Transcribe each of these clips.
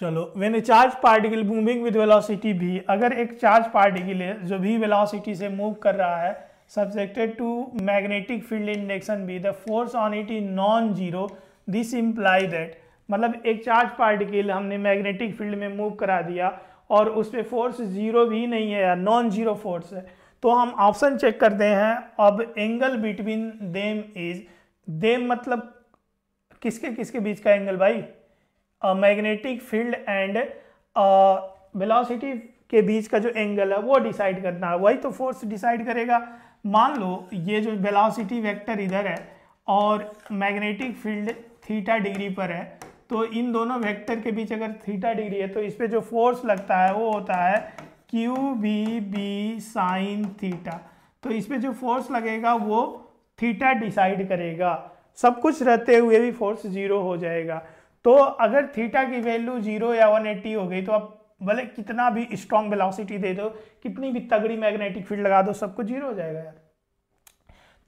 चलो when a charge particle moving with velocity भी अगर एक चार्ज पार्टिकल है जो भी वेलोसिटी से मूव कर रहा है subjected to magnetic field induction B the force on it is non zero this imply that मतलब एक चार्ज पार्टिकल हमने मैग्नेटिक फील्ड में मूव करा दिया और उस पर फोर्स जीरो भी नहीं है यार नॉन जीरो फोर्स है तो हम ऑप्शन चेक करते हैं अब angle between them is them मतलब किसके किसके बीच का एंगल भाई मैग्नेटिक फील्ड एंड वेलोसिटी के बीच का जो एंगल है वो डिसाइड करना है वही तो फोर्स डिसाइड करेगा मान लो ये जो वेलोसिटी वेक्टर इधर है और मैग्नेटिक फील्ड थीटा डिग्री पर है तो इन दोनों वेक्टर के बीच अगर थीटा डिग्री है तो इस पर जो फोर्स लगता है वो होता है q v B sine theta तो इस पर जो फोर्स लगेगा वो थीटा डिसाइड करेगा सब कुछ रहते हुए भी फोर्स जीरो हो जाएगा तो अगर थीटा की वैल्यू जीरो या वन एट्टी हो गई तो आप भले कितना भी स्ट्रॉन्ग वेलोसिटी दे दो कितनी भी तगड़ी मैग्नेटिक फील्ड लगा दो सबको जीरो हो जाएगा यार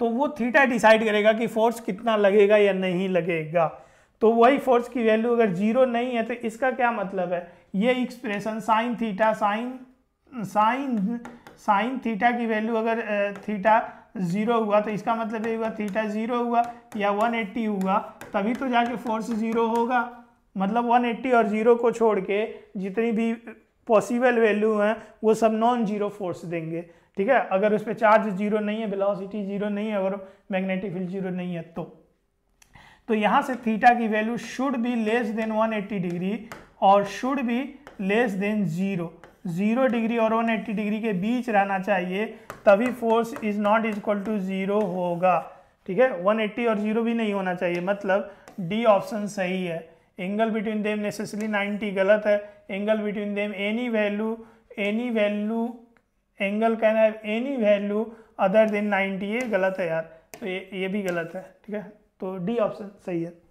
तो वो थीटा डिसाइड करेगा कि फोर्स कितना लगेगा या नहीं लगेगा तो वही फोर्स की वैल्यू अगर जीरो नहीं है तो इसका क्या मतलब है ये expression sine theta sine sine sine theta की वैल्यू अगर थीटा ज़ीरो हुआ तो इसका मतलब ये हुआ थीटा ज़ीरो हुआ या वन एट्टी हुआ तभी तो जाके फोर्स ज़ीरो होगा मतलब 180 और ज़ीरो को छोड़ के जितनी भी पॉसिबल वैल्यू हैं वो सब नॉन ज़ीरो फोर्स देंगे ठीक है अगर उस पर चार्ज ज़ीरो नहीं है वेलोसिटी ज़ीरो नहीं है और मैग्नेटिक फील्ड ज़ीरो नहीं है तो तो यहाँ से थीटा की value should be less than 180 degree और should be less than zero zero degree और 180 डिग्री के बीच रहना चाहिए तभी force is not equal to zero होगा ठीक है 180 और जीरो भी नहीं होना चाहिए मतलब डी ऑप्शन सही है एंगल बिटवीन देम नेसेसरी 90 गलत है angle between them any value any value angle can है एनी वैल्यू अदर देन 90 ये गलत है यार तो ये ये भी गलत है ठीक है तो डी ऑप्शन सही है